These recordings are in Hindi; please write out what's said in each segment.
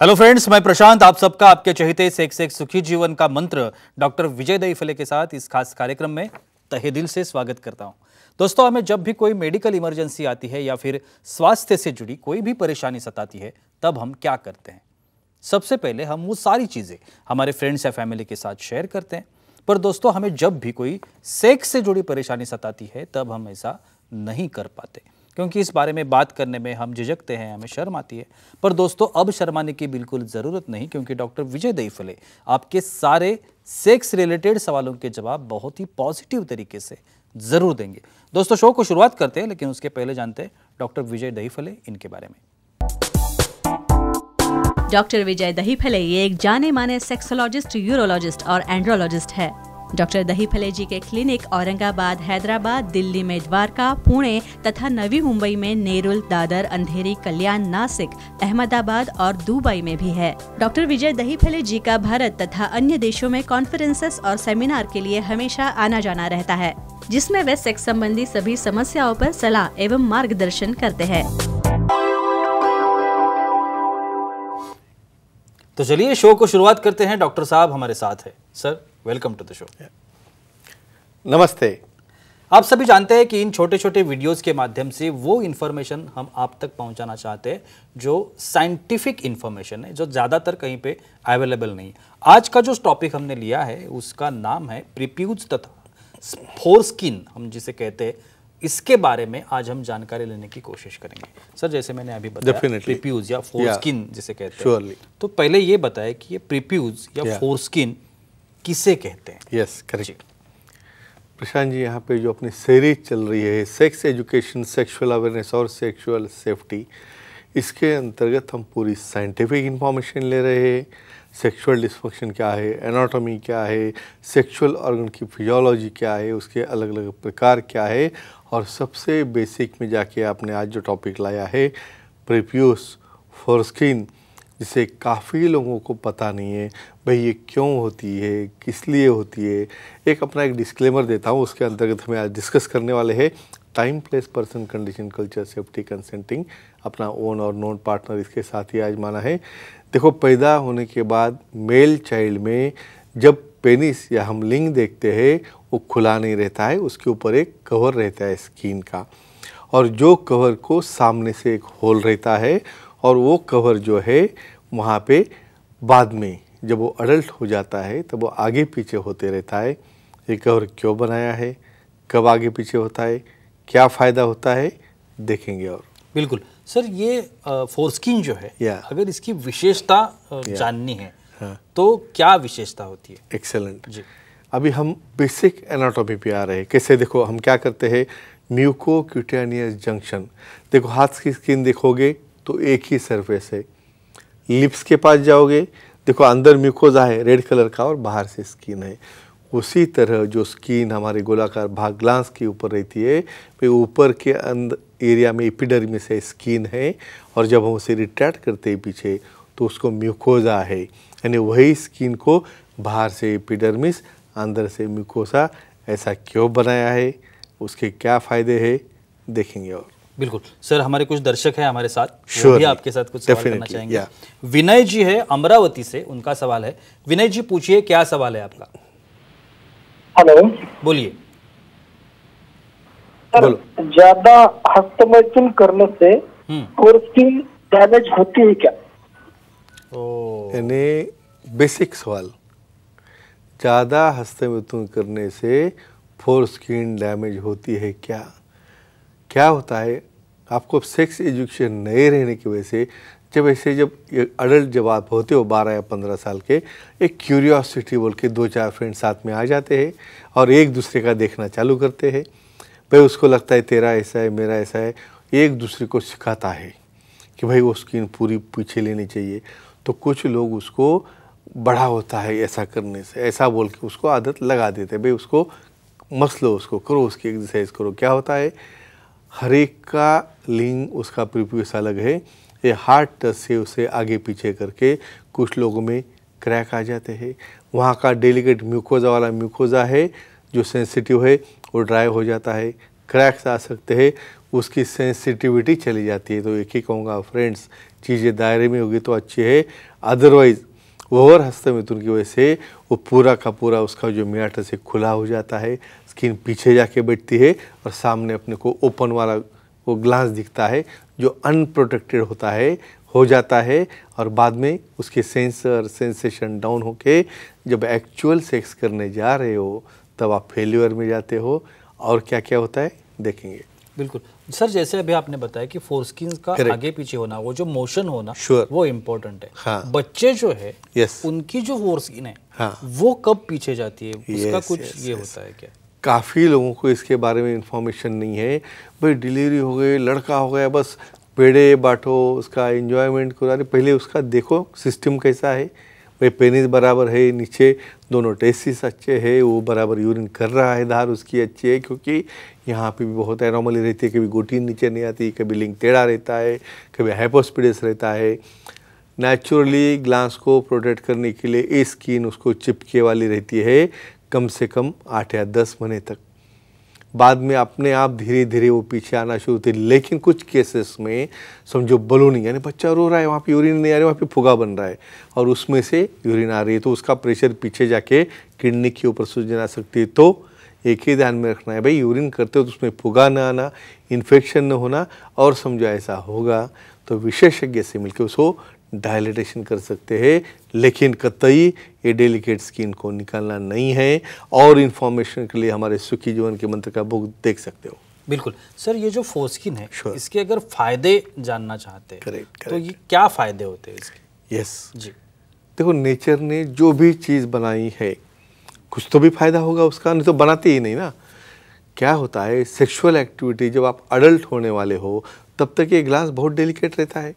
हेलो फ्रेंड्स मैं प्रशांत आप सबका आपके चहेते से एक से एक सुखी जीवन का मंत्र डॉक्टर विजय दई फले के साथ इस खास कार्यक्रम में तहे दिल से स्वागत करता हूं दोस्तों हमें जब भी कोई मेडिकल इमरजेंसी आती है या फिर स्वास्थ्य से जुड़ी कोई भी परेशानी सताती है तब हम क्या करते हैं सबसे पहले हम वो सारी चीज़ें हमारे फ्रेंड्स या फैमिली के साथ शेयर करते हैं पर दोस्तों हमें जब भी कोई सेक्स से जुड़ी परेशानी सताती है तब हम ऐसा नहीं कर पाते क्योंकि इस बारे में बात करने में हम झिझकते हैं हमें शर्म आती है पर दोस्तों अब शर्माने की बिल्कुल ज़रूरत नहीं क्योंकि डॉक्टर विजय दई फले आपके सारे सेक्स रिलेटेड सवालों के जवाब बहुत ही पॉजिटिव तरीके से ज़रूर देंगे दोस्तों शो को शुरुआत करते हैं लेकिन उसके पहले जानते हैं डॉक्टर विजय दही फले इनके बारे में डॉक्टर विजय दही फले ये एक जाने माने सेक्सोलॉजिस्ट यूरोलॉजिस्ट और एंड्रोलॉजिस्ट है डॉक्टर दही फले जी के क्लिनिक औरंगाबाद हैदराबाद दिल्ली में द्वारका पुणे तथा नवी मुंबई में नेरुल दादर अंधेरी कल्याण नासिक अहमदाबाद और दुबई में भी है डॉक्टर विजय दही फले जी का भारत तथा अन्य देशों में कॉन्फ्रेंसेस और सेमिनार के लिए हमेशा आना जाना रहता है जिसमें वे सेक्स संबंधी सभी समस्याओं पर सलाह एवं मार्गदर्शन करते हैं तो चलिए शो को शुरुआत करते हैं डॉक्टर साहब हमारे साथ है sir welcome to the show नमस्ते आप सभी जानते हैं कि इन छोटे छोटे वीडियोस के माध्यम से वो इन्फॉर्मेशन हम आप तक पहुंचाना चाहते हैं जो साइंटिफिक इन्फॉर्मेशन है जो ज़्यादातर कहीं पे अवेलेबल नहीं आज का जो टॉपिक हमने लिया है उसका नाम है प्रिप्यूज तथा फोर स्किन हम जिसे कहते हैं इसके बारे में आज हम जानकारी लेने की कोशिश करेंगे सर जैसे मैंने अभी बताया प्रिप्यूज या फोर स्किन जिसे कहते हैं तो पहले ये बताए कि ये प्रिप्यूज या फोर स्किन किसे कहते हैं यस करेक्ट प्रशांत जी यहाँ पे जो अपनी सीरीज चल रही है सेक्स एजुकेशन सेक्सुअल अवेयरनेस और सेक्सुअल सेफ्टी इसके अंतर्गत हम पूरी साइंटिफिक इन्फॉर्मेशन ले रहे हैं सेक्सुअल डिस्फंक्शन क्या है एनाटॉमी क्या है सेक्सुअल ऑर्गन की फिजियोलॉजी क्या है उसके अलग अलग प्रकार क्या है और सबसे बेसिक में जाके आपने आज जो टॉपिक लाया है प्रिप्यूस फॉरस्किन जिसे काफ़ी लोगों को पता नहीं है भाई ये क्यों होती है किस लिए होती है एक अपना एक डिस्क्लेमर देता हूँ उसके अंतर्गत हमें आज डिस्कस करने वाले हैं time place person condition culture safety consenting अपना ओन और नॉन पार्टनर इसके साथ ही आज माना है देखो पैदा होने के बाद मेल चाइल्ड में जब पेनिस या हम लिंग देखते हैं वो खुला नहीं रहता है उसके ऊपर एक कवर रहता है स्किन का और जो कवर को सामने से एक होल रहता है और वो कवर जो है वहाँ पे बाद में जब वो अडल्ट हो जाता है तब वो आगे पीछे होते रहता है ये कवर क्यों बनाया है कब आगे पीछे होता है क्या फ़ायदा होता है देखेंगे और बिल्कुल सर ये फोरस्किन जो है या अगर इसकी विशेषता जाननी है हाँ. तो क्या विशेषता होती है एक्सेलेंट जी अभी हम बेसिक एनाटॉमी पे आ रहे हैं कैसे देखो हम क्या करते हैं म्यूको क्यूटानियस जंक्शन देखो हाथ की स्किन देखोगे तो एक ही सरफेस है लिप्स के पास जाओगे देखो अंदर म्यूकोजा है रेड कलर का और बाहर से स्किन है उसी तरह जो स्किन हमारे गोलाकार भाग ग्लांस के ऊपर रहती है वे ऊपर के अंदर एरिया में इपिडर्मिस है स्किन है और जब हम उसे रिट्रैक्ट करते हैं पीछे तो उसको म्यूकोजा है यानी वही स्किन को बाहर से इपिडर्मिस अंदर से म्यूकोसा ऐसा क्यों बनाया है उसके क्या फ़ायदे है देखेंगे और बिल्कुल सर हमारे कुछ दर्शक हैं हमारे साथ sure वो भी आपके साथ कुछ सवाल करना चाहेंगे yeah. विनय जी है अमरावती से उनका सवाल है विनय जी पूछिए क्या सवाल है आपका हेलो बोलिए ज्यादा हस्तमैथुन करने से हम्म। स्किन डैमेज होती है क्या यानी बेसिक सवाल ज़्यादा हस्तमैथुन करने से फोर स्किन डैमेज होती है क्या क्या होता है आपको सेक्स एजुकेशन नहीं रहने की वजह से जब ऐसे जब अडल्ट जब आप होते हो बारह या पंद्रह साल के एक क्यूरियोसिटी बोल के दो चार फ्रेंड साथ में आ जाते हैं और एक दूसरे का देखना चालू करते हैं भाई उसको लगता है तेरा ऐसा है मेरा ऐसा है एक दूसरे को सिखाता है कि भाई वो स्किन पूरी पीछे लेनी चाहिए तो कुछ लोग उसको बड़ा होता है ऐसा करने से ऐसा बोल के उसको आदत लगा देते हैं भाई उसको मसलो उसको करो उसकी एक्सरसाइज करो क्या होता है हर एक का लिंग उसका प्रिप्यूस अलग है ये हार्ड टच से उसे आगे पीछे करके कुछ लोगों में क्रैक आ जाते हैं वहाँ का डेलिकेट म्यूकोजा वाला म्यूकोजा है जो सेंसिटिव है वो ड्राई हो जाता है क्रैक्स आ सकते हैं उसकी सेंसिटिविटी चली जाती है तो एक ही कहूँगा फ्रेंड्स चीज़ें दायरे में होगी तो अच्छी है अदरवाइज़ ओवर हस्ते मिथुन की वजह से वो पूरा का पूरा उसका जो मेट से खुला हो जाता है स्किन पीछे जाके बैठती है और सामने अपने को ओपन वाला वो ग्लास दिखता है जो अनप्रोटेक्टेड होता है हो जाता है और बाद में उसके सेंसर सेंसेशन डाउन होके जब एक्चुअल सेक्स करने जा रहे हो तब आप फेल्यूर में जाते हो और क्या क्या होता है देखेंगे बिल्कुल सर जैसे अभी आपने बताया कि फोर स्किन का Correct. आगे पीछे होना वो जो मोशन होना sure. वो इम्पोर्टेंट है हाँ. बच्चे जो है yes. उनकी जो फोर स्किन है हाँ. वो कब पीछे जाती है yes, उसका कुछ yes, ये yes. होता है क्या काफ़ी लोगों को इसके बारे में इंफॉर्मेशन नहीं है भाई डिलीवरी हो गई लड़का हो गया बस पेड़े बांटो उसका इन्जॉयमेंट करा पहले उसका देखो सिस्टम कैसा है भाई पेनिस बराबर है नीचे दोनों टेस्टिस अच्छे है वो बराबर यूरिन कर रहा है धार उसकी अच्छी है क्योंकि यहाँ पे भी बहुत एनॉमली रहती है कभी गोटी नीचे नहीं आती कभी लिंग टेढ़ा रहता है कभी हाइपोस्पिडस रहता है नेचुरली ग्लास को प्रोटेक्ट करने के लिए स्किन उसको चिपके वाली रहती है कम से कम आठ या दस महीने तक बाद में अपने आप धीरे धीरे वो पीछे आना शुरू होती लेकिन कुछ केसेस में समझो बलूनिंग यानी बच्चा रो रहा है वहाँ पे यूरिन नहीं आ रही वहाँ पे फुगा बन रहा है और उसमें से यूरिन आ रही है तो उसका प्रेशर पीछे जाके किडनी के ऊपर सूजन आ सकती है तो एक ही ध्यान में रखना है भाई यूरिन करते हो तो उसमें फुगा ना आना इन्फेक्शन न होना और समझो ऐसा होगा तो विशेषज्ञ से मिलकर उसको डायलिटेशन कर सकते हैं लेकिन कतई ये डेलिकेट स्किन को निकालना नहीं है और इन्फॉर्मेशन के लिए हमारे सुखी जीवन के मंत्र का बुक देख सकते हो बिल्कुल सर ये जो फोस्किन है sure. इसके अगर फायदे जानना चाहते हैं तो ये क्या फायदे होते हैं इसके यस yes. जी देखो नेचर ने जो भी चीज़ बनाई है कुछ तो भी फायदा होगा उसका नहीं तो बनाते ही नहीं ना क्या होता है सेक्सुअल एक्टिविटी जब आप अडल्ट होने वाले हो तब तक ये ग्लास बहुत डेलिकेट रहता है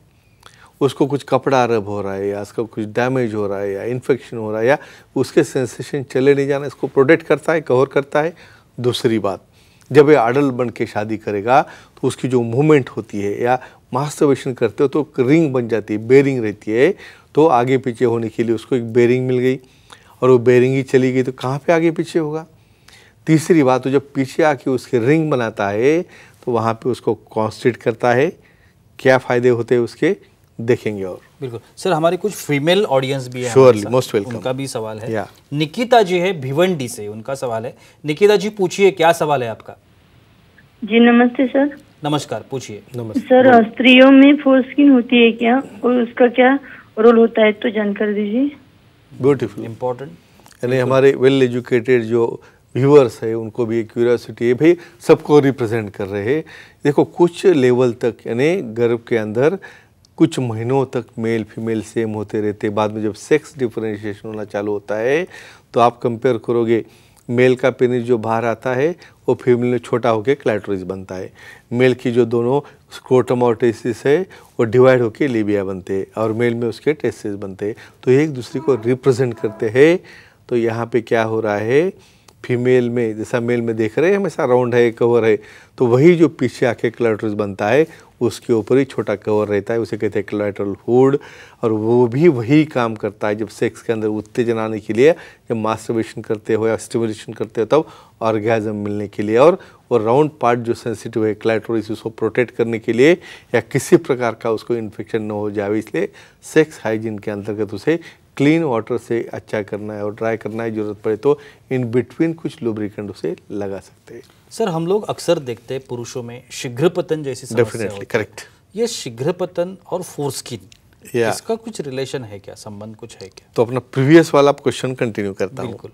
उसको कुछ कपड़ा रब हो रहा है या उसका कुछ डैमेज हो रहा है या इन्फेक्शन हो रहा है या उसके सेंसेशन चले नहीं जाना इसको प्रोटेक्ट करता है कवर करता है दूसरी बात जब ये अडल बन के शादी करेगा तो उसकी जो मूवमेंट होती है या मास्टरवेशन करते हो तो रिंग बन जाती है बेरिंग रहती है तो आगे पीछे होने के लिए उसको एक बेरिंग मिल गई और वो बेरिंग ही चली गई तो कहाँ पे आगे पीछे होगा तीसरी बात तो जब पीछे आके उसके रिंग बनाता है तो वहाँ पे उसको कॉन्स्टेट करता है क्या फ़ायदे होते हैं उसके देखेंगे और बिल्कुल सर हमारे कुछ फीमेल ऑडियंस भी है श्योरली most welcome. उनका भी सवाल है yeah. निकिता जी है भिवंडी से उनका सवाल है निकिता जी पूछिए क्या सवाल है आपका जी नमस्ते सर नमस्कार पूछिए सर स्त्रियों में फोर स्किन होती है क्या और उसका क्या रोल होता है तो जानकारी दीजिए ब्यूटीफुल इम्पोर्टेंट यानी हमारे वेल well एजुकेटेड जो व्यूअर्स है उनको भी एक क्यूरियोसिटी है भाई सबको रिप्रेजेंट कर रहे हैं देखो कुछ लेवल तक यानी गर्भ के अंदर कुछ महीनों तक मेल फीमेल सेम होते रहते बाद में जब सेक्स डिफ्रेंशिएशन होना चालू होता है तो आप कंपेयर करोगे मेल का पेनिस जो बाहर आता है वो फीमेल में छोटा होकर क्लैटोरिस बनता है मेल की जो दोनों स्क्रोटम और टेस्टिस है वो डिवाइड होकर लेबिया बनते हैं और मेल में उसके टेस्टिस बनते हैं तो एक दूसरे को रिप्रेजेंट करते हैं तो यहाँ पे क्या हो रहा है फीमेल में जैसा मेल में देख रहे हैं हमेशा राउंड है कवर है तो वही जो पीछे आके क्लैटोरिस बनता है उसके ऊपर ही छोटा कवर रहता है उसे कहते हैं कोलेट्रल हुड और वो भी वही काम करता है जब सेक्स के अंदर उत्तेजना आने के लिए जब मास्टरबेशन करते हो या स्टिमुलेशन करते हो तब ऑर्गेजम मिलने के लिए और वो राउंड पार्ट जो सेंसिटिव है क्लैटोरिस उसको प्रोटेक्ट करने के लिए या किसी प्रकार का उसको इन्फेक्शन न हो जाए इसलिए सेक्स हाइजीन के अंतर्गत उसे क्लीन वाटर से अच्छा करना है और ड्राई करना है ज़रूरत पड़े तो इन बिटवीन कुछ लुब्रिकेंट उसे लगा सकते हैं सर हम लोग अक्सर देखते हैं पुरुषों में शीघ्र पतन जैसी डेफिनेटली करेक्ट ये शीघ्र पतन और फोरस्किन yeah. इसका कुछ रिलेशन है क्या संबंध कुछ है क्या तो अपना प्रीवियस वाला आप क्वेश्चन कंटिन्यू करता हूँ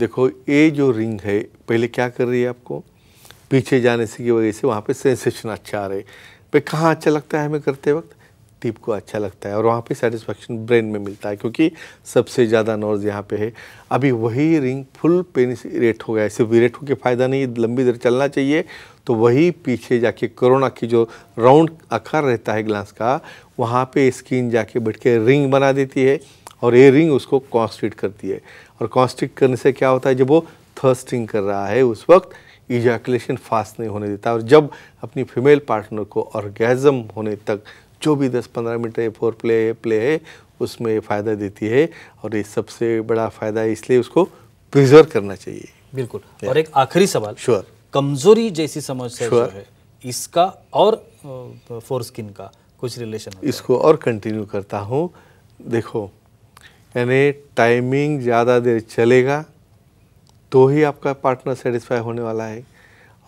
देखो ये जो रिंग है पहले क्या कर रही है आपको पीछे जाने से की वजह से वहाँ पे सेंसेशन अच्छा आ रहा है पे कहाँ अच्छा लगता है हमें करते वक्त टीप को अच्छा लगता है और वहाँ पे सेटिस्फेक्शन ब्रेन में मिलता है क्योंकि सबसे ज़्यादा नॉर्ज यहाँ पे है अभी वही रिंग फुल पेनिस रेट हो गया है सिर्फ रेट होकर फ़ायदा नहीं लंबी देर चलना चाहिए तो वही पीछे जाके कोरोना की जो राउंड आकार रहता है ग्लास का वहाँ पे स्किन जाके बैठ के रिंग बना देती है और ये रिंग उसको कॉन्स्ट्रिक्ट करती है और कॉन्स्ट्रिक्ट करने से क्या होता है जब वो थर्स्टिंग कर रहा है उस वक्त इजैकुलेशन फास्ट नहीं होने देता और जब अपनी फीमेल पार्टनर को ऑर्गेज़म होने तक जो भी 10-15 मिनट ये फोर प्ले प्ले है उसमें फ़ायदा देती है और ये सबसे बड़ा फ़ायदा इसलिए उसको प्रिजर्व करना चाहिए बिल्कुल और एक आखिरी सवाल श्योर कमजोरी जैसी समस्या है इसका और फोर स्किन का कुछ रिलेशन इसको और कंटिन्यू करता हूँ देखो यानी टाइमिंग ज़्यादा देर चलेगा तो ही आपका पार्टनर सेटिस्फाई होने वाला है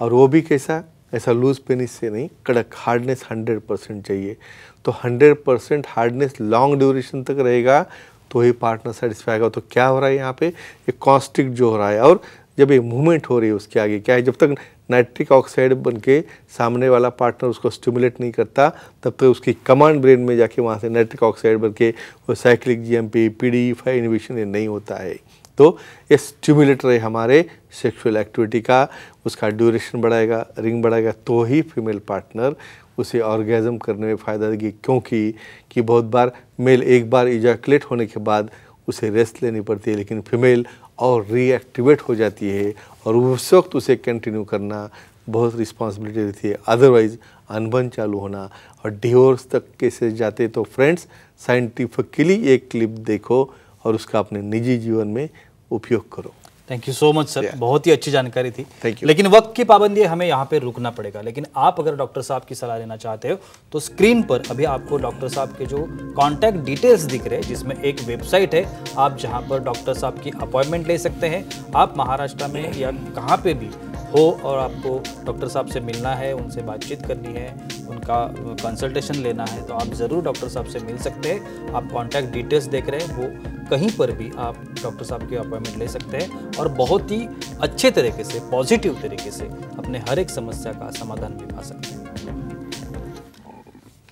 और वो भी कैसा ऐसा लूज पेनिस से नहीं कड़क हार्डनेस 100 परसेंट चाहिए तो 100 परसेंट हार्डनेस लॉन्ग ड्यूरेशन तक रहेगा तो ही पार्टनर सेटिस्फाई होगा तो क्या हो रहा है यहाँ पे ये कॉन्स्टिक जो हो रहा है और जब ये मूवमेंट हो रही है उसके आगे क्या है जब तक नाइट्रिक ऑक्साइड बन के सामने वाला पार्टनर उसको स्टिमुलेट नहीं करता तब तक तो उसकी कमांड ब्रेन में जाके वहाँ से नाइट्रिक ऑक्साइड बन के वो cyclic G M P P D five inhibition ये नहीं होता है तो ये स्टिमुलेटर है हमारे सेक्सुअल एक्टिविटी का उसका ड्यूरेशन बढ़ाएगा रिंग बढ़ाएगा तो ही फीमेल पार्टनर उसे ऑर्गेजम करने में फ़ायदा देगी क्योंकि कि बहुत बार मेल एक बार इजैकुलेट होने के बाद उसे रेस्ट लेनी पड़ती है लेकिन फीमेल और रीएक्टिवेट हो जाती है और उस वक्त उसे कंटिन्यू करना बहुत रिस्पॉन्सिबिलिटी रहती है अदरवाइज़ अनबन चालू होना और डिवोर्स तक केसेस जाते तो फ्रेंड्स साइंटिफिकली एक क्लिप देखो और उसका अपने निजी जीवन में उपयोग करो thank you so much sir बहुत ही अच्छी जानकारी थी थैंक यू लेकिन वक्त की पाबंदी हमें यहाँ पे रुकना पड़ेगा लेकिन आप अगर डॉक्टर साहब की सलाह लेना चाहते हो तो स्क्रीन पर अभी आपको डॉक्टर साहब के जो कॉन्टैक्ट डिटेल्स दिख रहे हैं जिसमें एक वेबसाइट है आप जहाँ पर डॉक्टर साहब की अपॉइंटमेंट ले सकते हैं आप महाराष्ट्र में या कहाँ पर भी हो और आपको डॉक्टर साहब से मिलना है उनसे बातचीत करनी है उनका कंसल्टेशन लेना है तो आप ज़रूर डॉक्टर साहब से मिल सकते हैं आप कॉन्टैक्ट डिटेल्स देख रहे हैं वो कहीं पर भी आप डॉक्टर साहब की अपॉइंटमेंट ले सकते हैं और बहुत ही अच्छे तरीके से पॉजिटिव तरीके से अपने हर एक समस्या का समाधान भी पा सकते हैं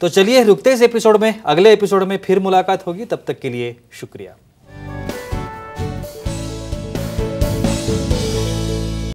तो चलिए रुकते इस एपिसोड में अगले एपिसोड में फिर मुलाकात होगी तब तक के लिए शुक्रिया